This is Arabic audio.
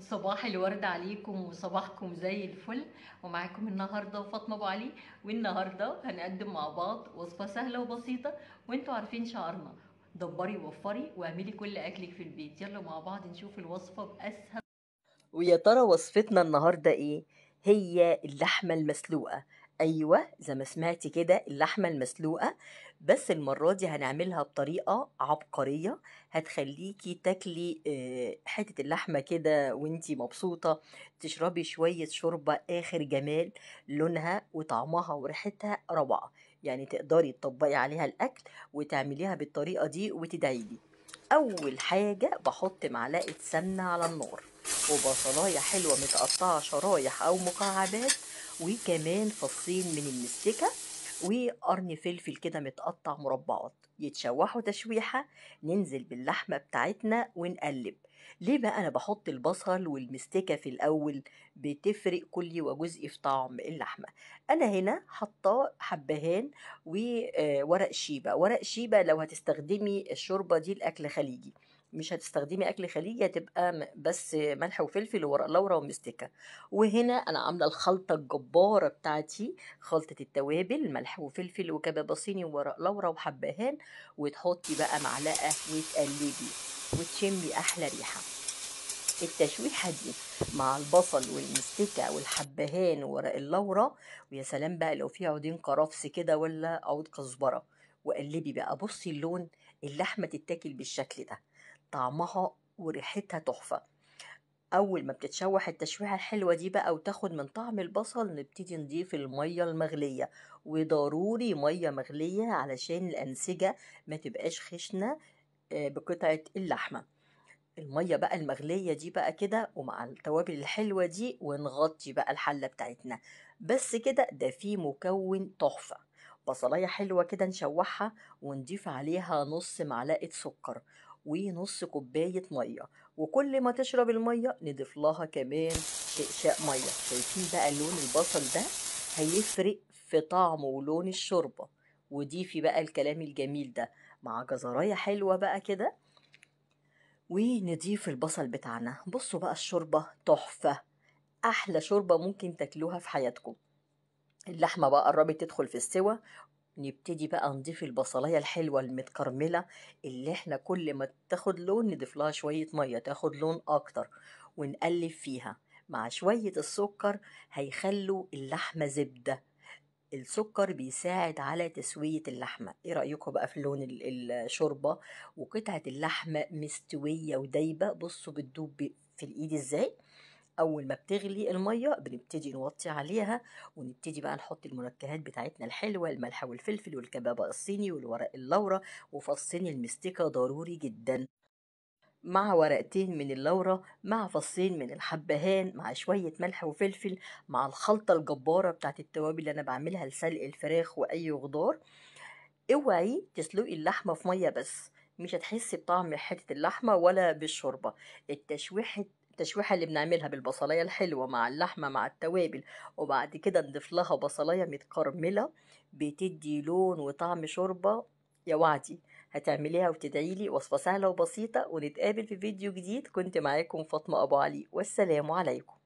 صباح الورد عليكم وصباحكم زي الفل ومعاكم النهارده فاطمه ابو علي والنهارده هنقدم مع بعض وصفه سهله وبسيطه وانتوا عارفين شعرنا دبري ووفري واعملي كل اكلك في البيت يلا مع بعض نشوف الوصفه باسهل ويا ترى وصفتنا النهارده ايه هي اللحمه المسلوقه ايوه زي ما سمعتي كده اللحمه المسلوقه بس المره دي هنعملها بطريقه عبقريه هتخليكي تاكلي آه، حته اللحمه كده وانتي مبسوطه تشربي شويه شوربه اخر جمال لونها وطعمها وريحتها روعه يعني تقدري تطبقي عليها الاكل وتعمليها بالطريقه دي وتدعيلي اول حاجه بحط معلقه سمنه على النار وبصلايه حلوه متقطعه شرايح او مكعبات وكمان فصين من المستكة وقرن فلفل كده متقطع مربعات يتشوحوا تشويحة ننزل باللحمة بتاعتنا ونقلب ليه بقى أنا بحط البصل والمستكة في الأول بتفرق كلي وجزء في طعم اللحمة أنا هنا حطاه حبهان وورق شيبة ورق شيبة لو هتستخدمي الشوربة دي الأكل خليجي مش هتستخدمي اكل خليجي هتبقى بس ملح وفلفل وورق لورا ومستكه وهنا انا عامله الخلطه الجباره بتاعتي خلطه التوابل ملح وفلفل وكباب صيني وورق لورا وحبهان وتحطي بقى معلقه وتقلبي وتشمي احلى ريحه التشويحة دي مع البصل والمستكة والحبهان وورق اللورا ويا سلام بقى لو في عودين كرفس كده ولا عود كزبرة وقلبي بقى بصي اللون اللحمة تتاكل بالشكل ده طعمها وريحتها تحفة أول ما بتتشوح التشويحة الحلوة دي بقى وتاخد من طعم البصل نبتدي نضيف المية المغلية وضروري مية مغلية علشان الأنسجة ما تبقاش خشنة آه، بقطعة اللحمة المية بقى المغلية دي بقى كده ومع التوابل الحلوة دي ونغطي بقى الحلة بتاعتنا بس كده ده فيه مكون تحفة بصلاية حلوة كده نشوحها ونضيف عليها نص معلقة سكر ونص كوباية مية وكل ما تشرب المية نضيف لها كمان إقشاء مية شايفين بقى لون البصل ده هيفرق في طعم ولون الشوربة وضيفي بقى الكلام الجميل ده مع جزراية حلوة بقى كده ونضيف البصل بتاعنا بصوا بقى الشوربة تحفة أحلى شوربة ممكن تاكلوها في حياتكم اللحمة بقى قربت تدخل في السوى نبتدي بقى نضيف البصلايه الحلوه المتكرمله اللي احنا كل ما تاخد لون نضيف لها شويه ميه تاخد لون اكتر ونقلب فيها مع شويه السكر هيخلوا اللحمه زبده السكر بيساعد على تسوية اللحمة ايه رأيكم بقى في لون الشوربة وقطعة اللحمة مستوية ودايبة بصوا بتدوب في الايد ازاي اول ما بتغلي الميه بنبتدي نوطي عليها ونبتدي بقى نحط المنكهات بتاعتنا الحلوه الملح والفلفل والكبابه الصيني والورق اللورا وفصين المستكه ضروري جدا مع ورقتين من اللورا مع فصين من الحبهان مع شوية ملح وفلفل مع الخلطة الجبارة بتاعت التوابل اللي أنا بعملها لسلق الفراخ وأي خضار اوعي تسلقي اللحمة في مية بس مش هتحسي بطعم حتة اللحمة ولا بالشوربة التشويحة التشويحه اللي بنعملها بالبصلايه الحلوه مع اللحمه مع التوابل وبعد كده نضيف لها بصلايه متكرمله بتدي لون وطعم شوربه يا وعدي هتعمليها وتدعي لي وصفه سهله وبسيطه ونتقابل في فيديو جديد كنت معاكم فاطمه ابو علي والسلام عليكم